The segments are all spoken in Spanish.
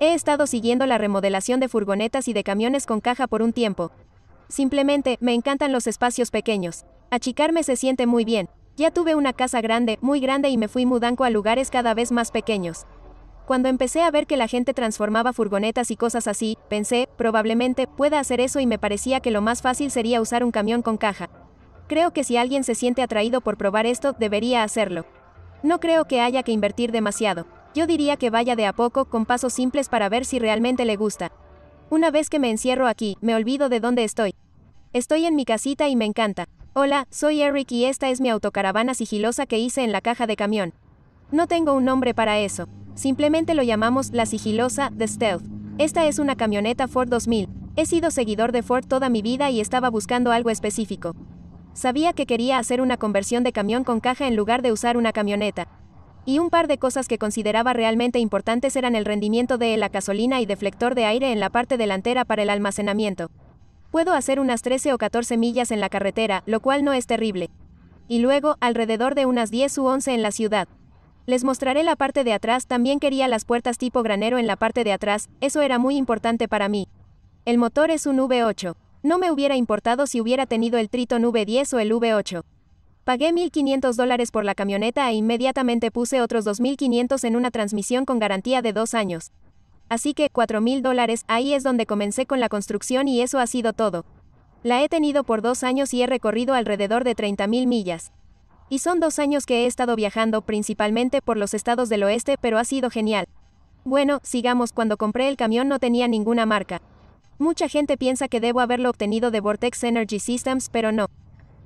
He estado siguiendo la remodelación de furgonetas y de camiones con caja por un tiempo. Simplemente, me encantan los espacios pequeños. Achicarme se siente muy bien. Ya tuve una casa grande, muy grande y me fui mudanco a lugares cada vez más pequeños. Cuando empecé a ver que la gente transformaba furgonetas y cosas así, pensé, probablemente, pueda hacer eso y me parecía que lo más fácil sería usar un camión con caja. Creo que si alguien se siente atraído por probar esto, debería hacerlo. No creo que haya que invertir demasiado. Yo diría que vaya de a poco con pasos simples para ver si realmente le gusta. Una vez que me encierro aquí, me olvido de dónde estoy. Estoy en mi casita y me encanta. Hola, soy Eric y esta es mi autocaravana sigilosa que hice en la caja de camión. No tengo un nombre para eso. Simplemente lo llamamos la sigilosa, The Stealth. Esta es una camioneta Ford 2000. He sido seguidor de Ford toda mi vida y estaba buscando algo específico. Sabía que quería hacer una conversión de camión con caja en lugar de usar una camioneta y un par de cosas que consideraba realmente importantes eran el rendimiento de la gasolina y deflector de aire en la parte delantera para el almacenamiento. Puedo hacer unas 13 o 14 millas en la carretera, lo cual no es terrible. Y luego, alrededor de unas 10 u 11 en la ciudad. Les mostraré la parte de atrás, también quería las puertas tipo granero en la parte de atrás, eso era muy importante para mí. El motor es un V8. No me hubiera importado si hubiera tenido el Triton V10 o el V8. Pagué 1.500 dólares por la camioneta e inmediatamente puse otros 2.500 en una transmisión con garantía de dos años. Así que, 4.000 dólares, ahí es donde comencé con la construcción y eso ha sido todo. La he tenido por dos años y he recorrido alrededor de 30.000 millas. Y son dos años que he estado viajando principalmente por los estados del oeste, pero ha sido genial. Bueno, sigamos, cuando compré el camión no tenía ninguna marca. Mucha gente piensa que debo haberlo obtenido de Vortex Energy Systems, pero no.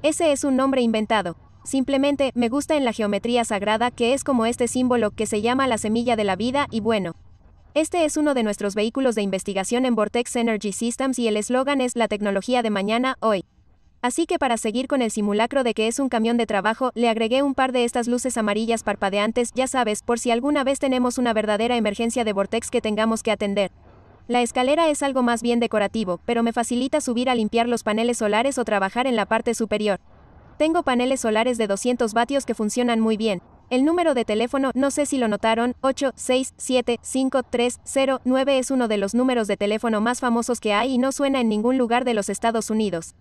Ese es un nombre inventado. Simplemente me gusta en la geometría sagrada que es como este símbolo que se llama la semilla de la vida y bueno. Este es uno de nuestros vehículos de investigación en Vortex Energy Systems y el eslogan es la tecnología de mañana hoy. Así que para seguir con el simulacro de que es un camión de trabajo, le agregué un par de estas luces amarillas parpadeantes, ya sabes, por si alguna vez tenemos una verdadera emergencia de Vortex que tengamos que atender. La escalera es algo más bien decorativo, pero me facilita subir a limpiar los paneles solares o trabajar en la parte superior. Tengo paneles solares de 200 vatios que funcionan muy bien. El número de teléfono, no sé si lo notaron, 8675309 es uno de los números de teléfono más famosos que hay y no suena en ningún lugar de los Estados Unidos.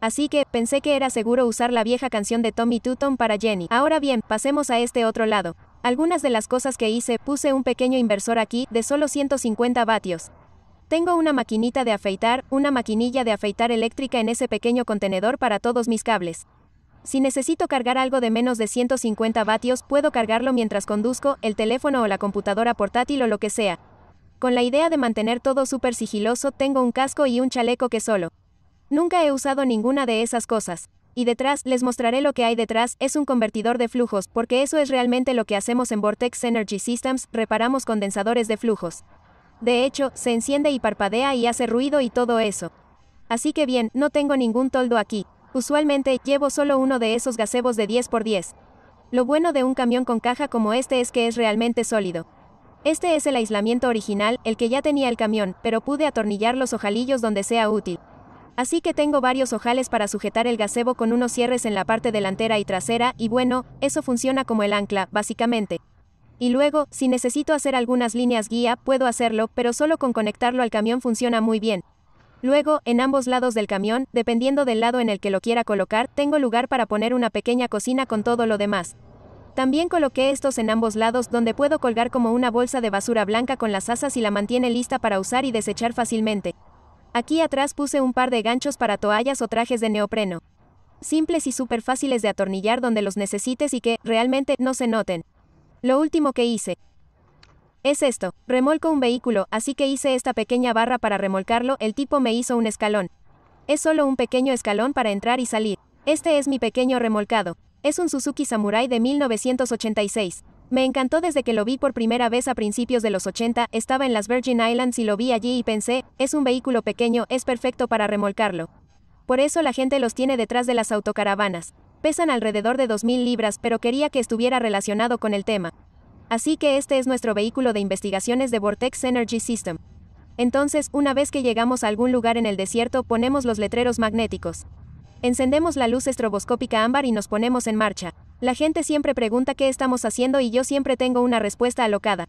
Así que, pensé que era seguro usar la vieja canción de Tommy Tutton para Jenny. Ahora bien, pasemos a este otro lado. Algunas de las cosas que hice, puse un pequeño inversor aquí, de solo 150 vatios. Tengo una maquinita de afeitar, una maquinilla de afeitar eléctrica en ese pequeño contenedor para todos mis cables. Si necesito cargar algo de menos de 150 vatios, puedo cargarlo mientras conduzco, el teléfono o la computadora portátil o lo que sea. Con la idea de mantener todo súper sigiloso, tengo un casco y un chaleco que solo. Nunca he usado ninguna de esas cosas. Y detrás, les mostraré lo que hay detrás, es un convertidor de flujos, porque eso es realmente lo que hacemos en Vortex Energy Systems, reparamos condensadores de flujos. De hecho, se enciende y parpadea y hace ruido y todo eso. Así que bien, no tengo ningún toldo aquí. Usualmente, llevo solo uno de esos gazebos de 10x10. Lo bueno de un camión con caja como este es que es realmente sólido. Este es el aislamiento original, el que ya tenía el camión, pero pude atornillar los ojalillos donde sea útil. Así que tengo varios ojales para sujetar el gazebo con unos cierres en la parte delantera y trasera, y bueno, eso funciona como el ancla, básicamente. Y luego, si necesito hacer algunas líneas guía, puedo hacerlo, pero solo con conectarlo al camión funciona muy bien. Luego, en ambos lados del camión, dependiendo del lado en el que lo quiera colocar, tengo lugar para poner una pequeña cocina con todo lo demás. También coloqué estos en ambos lados donde puedo colgar como una bolsa de basura blanca con las asas y la mantiene lista para usar y desechar fácilmente. Aquí atrás puse un par de ganchos para toallas o trajes de neopreno. Simples y súper fáciles de atornillar donde los necesites y que, realmente, no se noten. Lo último que hice es esto, remolco un vehículo, así que hice esta pequeña barra para remolcarlo, el tipo me hizo un escalón. Es solo un pequeño escalón para entrar y salir. Este es mi pequeño remolcado. Es un Suzuki Samurai de 1986. Me encantó desde que lo vi por primera vez a principios de los 80, estaba en las Virgin Islands y lo vi allí y pensé, es un vehículo pequeño, es perfecto para remolcarlo. Por eso la gente los tiene detrás de las autocaravanas pesan alrededor de 2.000 libras, pero quería que estuviera relacionado con el tema. Así que este es nuestro vehículo de investigaciones de Vortex Energy System. Entonces, una vez que llegamos a algún lugar en el desierto, ponemos los letreros magnéticos. Encendemos la luz estroboscópica ámbar y nos ponemos en marcha. La gente siempre pregunta qué estamos haciendo y yo siempre tengo una respuesta alocada.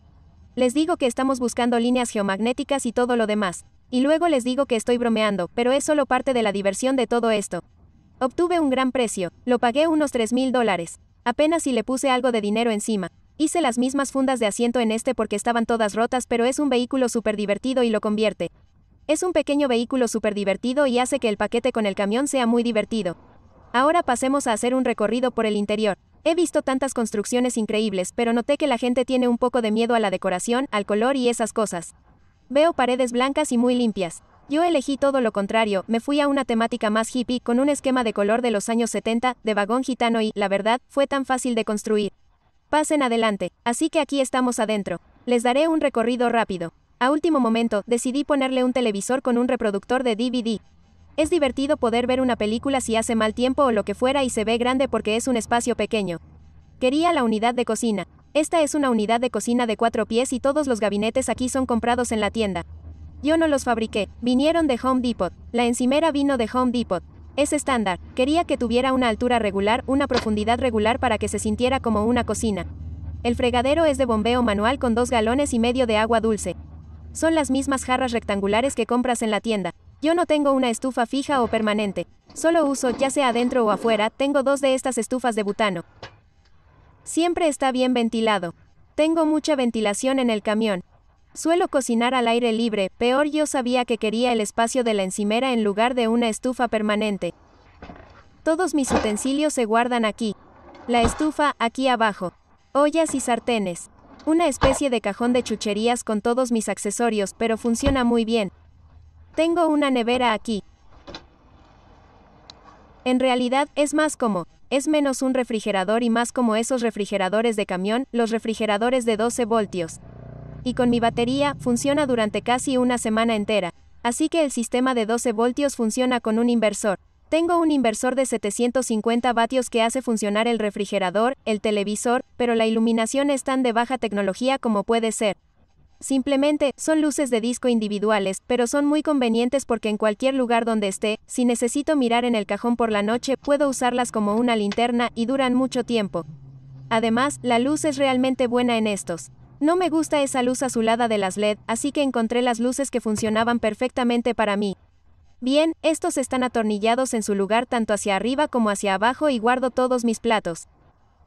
Les digo que estamos buscando líneas geomagnéticas y todo lo demás. Y luego les digo que estoy bromeando, pero es solo parte de la diversión de todo esto. Obtuve un gran precio, lo pagué unos 3 mil dólares. Apenas si le puse algo de dinero encima. Hice las mismas fundas de asiento en este porque estaban todas rotas, pero es un vehículo súper divertido y lo convierte. Es un pequeño vehículo súper divertido y hace que el paquete con el camión sea muy divertido. Ahora pasemos a hacer un recorrido por el interior. He visto tantas construcciones increíbles, pero noté que la gente tiene un poco de miedo a la decoración, al color y esas cosas. Veo paredes blancas y muy limpias. Yo elegí todo lo contrario, me fui a una temática más hippie con un esquema de color de los años 70, de vagón gitano y, la verdad, fue tan fácil de construir. Pasen adelante, así que aquí estamos adentro. Les daré un recorrido rápido. A último momento, decidí ponerle un televisor con un reproductor de DVD. Es divertido poder ver una película si hace mal tiempo o lo que fuera y se ve grande porque es un espacio pequeño. Quería la unidad de cocina. Esta es una unidad de cocina de cuatro pies y todos los gabinetes aquí son comprados en la tienda. Yo no los fabriqué, vinieron de Home Depot. La encimera vino de Home Depot. Es estándar, quería que tuviera una altura regular, una profundidad regular para que se sintiera como una cocina. El fregadero es de bombeo manual con dos galones y medio de agua dulce. Son las mismas jarras rectangulares que compras en la tienda. Yo no tengo una estufa fija o permanente. Solo uso, ya sea adentro o afuera, tengo dos de estas estufas de butano. Siempre está bien ventilado. Tengo mucha ventilación en el camión. Suelo cocinar al aire libre, peor yo sabía que quería el espacio de la encimera en lugar de una estufa permanente. Todos mis utensilios se guardan aquí. La estufa, aquí abajo. Ollas y sartenes. Una especie de cajón de chucherías con todos mis accesorios, pero funciona muy bien. Tengo una nevera aquí. En realidad, es más como, es menos un refrigerador y más como esos refrigeradores de camión, los refrigeradores de 12 voltios y con mi batería, funciona durante casi una semana entera. Así que el sistema de 12 voltios funciona con un inversor. Tengo un inversor de 750 vatios que hace funcionar el refrigerador, el televisor, pero la iluminación es tan de baja tecnología como puede ser. Simplemente, son luces de disco individuales, pero son muy convenientes porque en cualquier lugar donde esté, si necesito mirar en el cajón por la noche, puedo usarlas como una linterna y duran mucho tiempo. Además, la luz es realmente buena en estos. No me gusta esa luz azulada de las LED, así que encontré las luces que funcionaban perfectamente para mí. Bien, estos están atornillados en su lugar tanto hacia arriba como hacia abajo y guardo todos mis platos.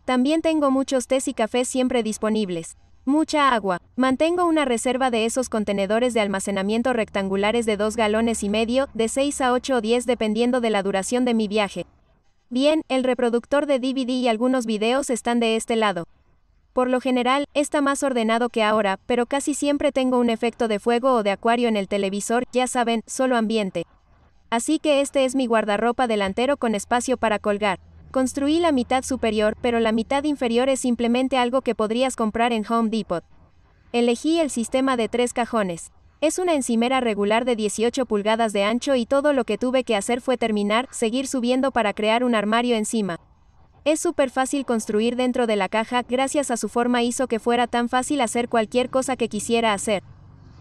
También tengo muchos tés y cafés siempre disponibles. Mucha agua. Mantengo una reserva de esos contenedores de almacenamiento rectangulares de 2 galones y medio, de 6 a 8 o 10 dependiendo de la duración de mi viaje. Bien, el reproductor de DVD y algunos videos están de este lado. Por lo general, está más ordenado que ahora, pero casi siempre tengo un efecto de fuego o de acuario en el televisor, ya saben, solo ambiente. Así que este es mi guardarropa delantero con espacio para colgar. Construí la mitad superior, pero la mitad inferior es simplemente algo que podrías comprar en Home Depot. Elegí el sistema de tres cajones. Es una encimera regular de 18 pulgadas de ancho y todo lo que tuve que hacer fue terminar, seguir subiendo para crear un armario encima. Es súper fácil construir dentro de la caja, gracias a su forma hizo que fuera tan fácil hacer cualquier cosa que quisiera hacer.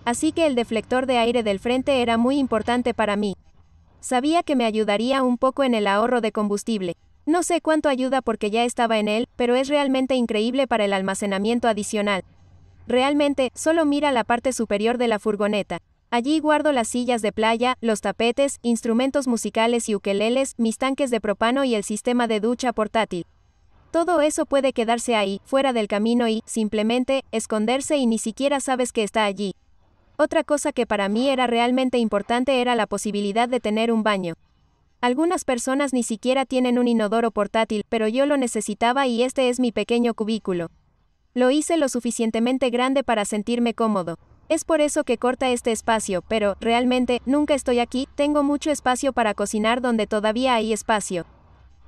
Así que el deflector de aire del frente era muy importante para mí. Sabía que me ayudaría un poco en el ahorro de combustible. No sé cuánto ayuda porque ya estaba en él, pero es realmente increíble para el almacenamiento adicional. Realmente, solo mira la parte superior de la furgoneta. Allí guardo las sillas de playa, los tapetes, instrumentos musicales y ukeleles, mis tanques de propano y el sistema de ducha portátil. Todo eso puede quedarse ahí, fuera del camino y, simplemente, esconderse y ni siquiera sabes que está allí. Otra cosa que para mí era realmente importante era la posibilidad de tener un baño. Algunas personas ni siquiera tienen un inodoro portátil, pero yo lo necesitaba y este es mi pequeño cubículo. Lo hice lo suficientemente grande para sentirme cómodo. Es por eso que corta este espacio, pero, realmente, nunca estoy aquí, tengo mucho espacio para cocinar donde todavía hay espacio.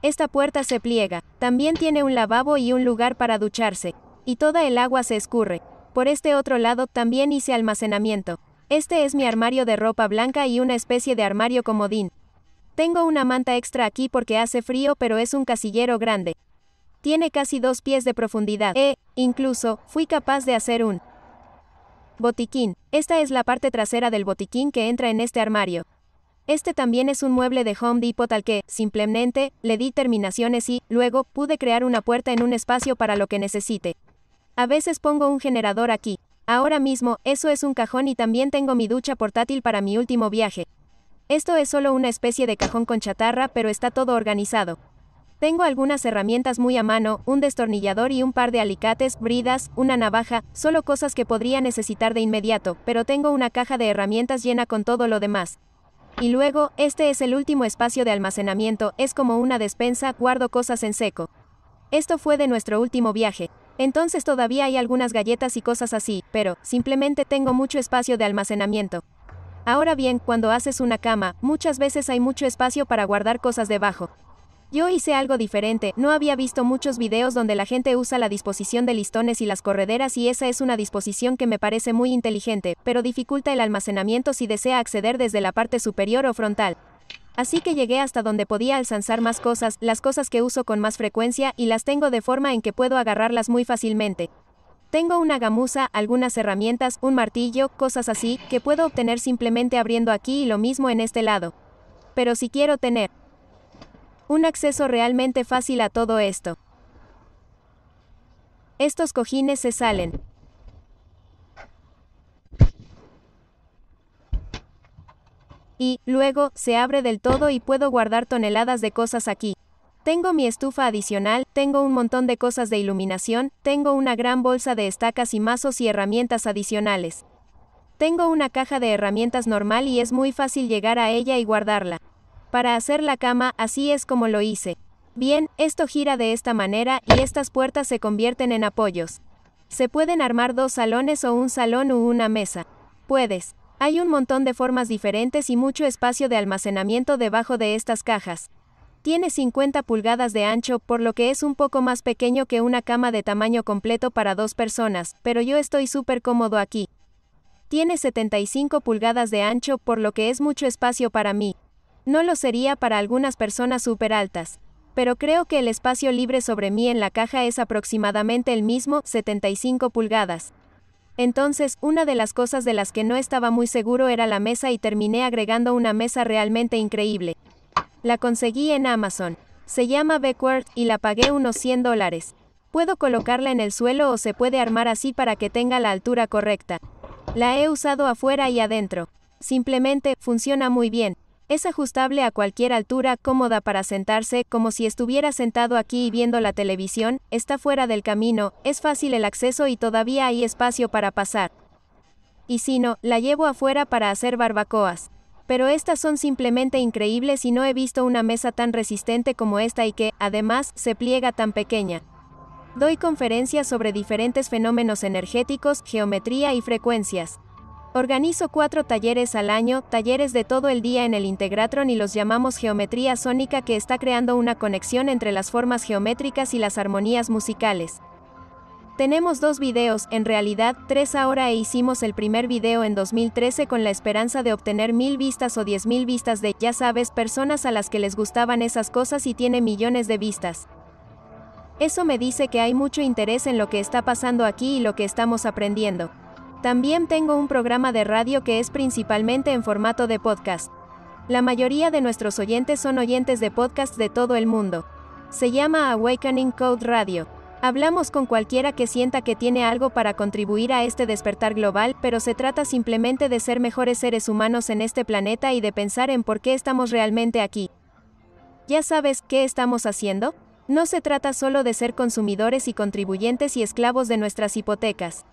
Esta puerta se pliega, también tiene un lavabo y un lugar para ducharse, y toda el agua se escurre. Por este otro lado también hice almacenamiento. Este es mi armario de ropa blanca y una especie de armario comodín. Tengo una manta extra aquí porque hace frío pero es un casillero grande. Tiene casi dos pies de profundidad, e, incluso, fui capaz de hacer un Botiquín. Esta es la parte trasera del botiquín que entra en este armario. Este también es un mueble de Home Depot al que, simplemente, le di terminaciones y, luego, pude crear una puerta en un espacio para lo que necesite. A veces pongo un generador aquí. Ahora mismo, eso es un cajón y también tengo mi ducha portátil para mi último viaje. Esto es solo una especie de cajón con chatarra, pero está todo organizado. Tengo algunas herramientas muy a mano, un destornillador y un par de alicates, bridas, una navaja, solo cosas que podría necesitar de inmediato, pero tengo una caja de herramientas llena con todo lo demás. Y luego, este es el último espacio de almacenamiento, es como una despensa, guardo cosas en seco. Esto fue de nuestro último viaje. Entonces todavía hay algunas galletas y cosas así, pero, simplemente tengo mucho espacio de almacenamiento. Ahora bien, cuando haces una cama, muchas veces hay mucho espacio para guardar cosas debajo. Yo hice algo diferente, no había visto muchos videos donde la gente usa la disposición de listones y las correderas y esa es una disposición que me parece muy inteligente, pero dificulta el almacenamiento si desea acceder desde la parte superior o frontal. Así que llegué hasta donde podía alcanzar más cosas, las cosas que uso con más frecuencia y las tengo de forma en que puedo agarrarlas muy fácilmente. Tengo una gamuza, algunas herramientas, un martillo, cosas así, que puedo obtener simplemente abriendo aquí y lo mismo en este lado. Pero si quiero tener un acceso realmente fácil a todo esto. Estos cojines se salen. Y, luego, se abre del todo y puedo guardar toneladas de cosas aquí. Tengo mi estufa adicional, tengo un montón de cosas de iluminación, tengo una gran bolsa de estacas y mazos y herramientas adicionales. Tengo una caja de herramientas normal y es muy fácil llegar a ella y guardarla. Para hacer la cama, así es como lo hice. Bien, esto gira de esta manera y estas puertas se convierten en apoyos. Se pueden armar dos salones o un salón u una mesa. Puedes. Hay un montón de formas diferentes y mucho espacio de almacenamiento debajo de estas cajas. Tiene 50 pulgadas de ancho, por lo que es un poco más pequeño que una cama de tamaño completo para dos personas, pero yo estoy súper cómodo aquí. Tiene 75 pulgadas de ancho, por lo que es mucho espacio para mí. No lo sería para algunas personas súper altas, pero creo que el espacio libre sobre mí en la caja es aproximadamente el mismo, 75 pulgadas. Entonces, una de las cosas de las que no estaba muy seguro era la mesa y terminé agregando una mesa realmente increíble. La conseguí en Amazon. Se llama Beckworth y la pagué unos 100 dólares. Puedo colocarla en el suelo o se puede armar así para que tenga la altura correcta. La he usado afuera y adentro. Simplemente, funciona muy bien. Es ajustable a cualquier altura, cómoda para sentarse, como si estuviera sentado aquí y viendo la televisión, está fuera del camino, es fácil el acceso y todavía hay espacio para pasar. Y si no, la llevo afuera para hacer barbacoas. Pero estas son simplemente increíbles y no he visto una mesa tan resistente como esta y que, además, se pliega tan pequeña. Doy conferencias sobre diferentes fenómenos energéticos, geometría y frecuencias. Organizo cuatro talleres al año, talleres de todo el día en el Integratron y los llamamos geometría sónica que está creando una conexión entre las formas geométricas y las armonías musicales. Tenemos dos videos, en realidad tres ahora e hicimos el primer video en 2013 con la esperanza de obtener mil vistas o diez mil vistas de, ya sabes, personas a las que les gustaban esas cosas y tiene millones de vistas. Eso me dice que hay mucho interés en lo que está pasando aquí y lo que estamos aprendiendo. También tengo un programa de radio que es principalmente en formato de podcast. La mayoría de nuestros oyentes son oyentes de podcast de todo el mundo. Se llama Awakening Code Radio. Hablamos con cualquiera que sienta que tiene algo para contribuir a este despertar global, pero se trata simplemente de ser mejores seres humanos en este planeta y de pensar en por qué estamos realmente aquí. ¿Ya sabes qué estamos haciendo? No se trata solo de ser consumidores y contribuyentes y esclavos de nuestras hipotecas.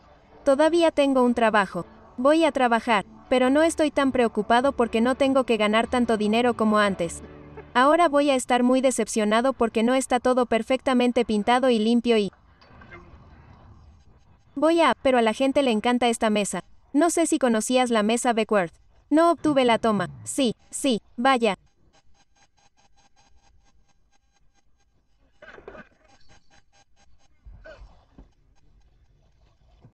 Todavía tengo un trabajo. Voy a trabajar, pero no estoy tan preocupado porque no tengo que ganar tanto dinero como antes. Ahora voy a estar muy decepcionado porque no está todo perfectamente pintado y limpio y... Voy a... pero a la gente le encanta esta mesa. No sé si conocías la mesa Beckworth. No obtuve la toma. Sí, sí, vaya,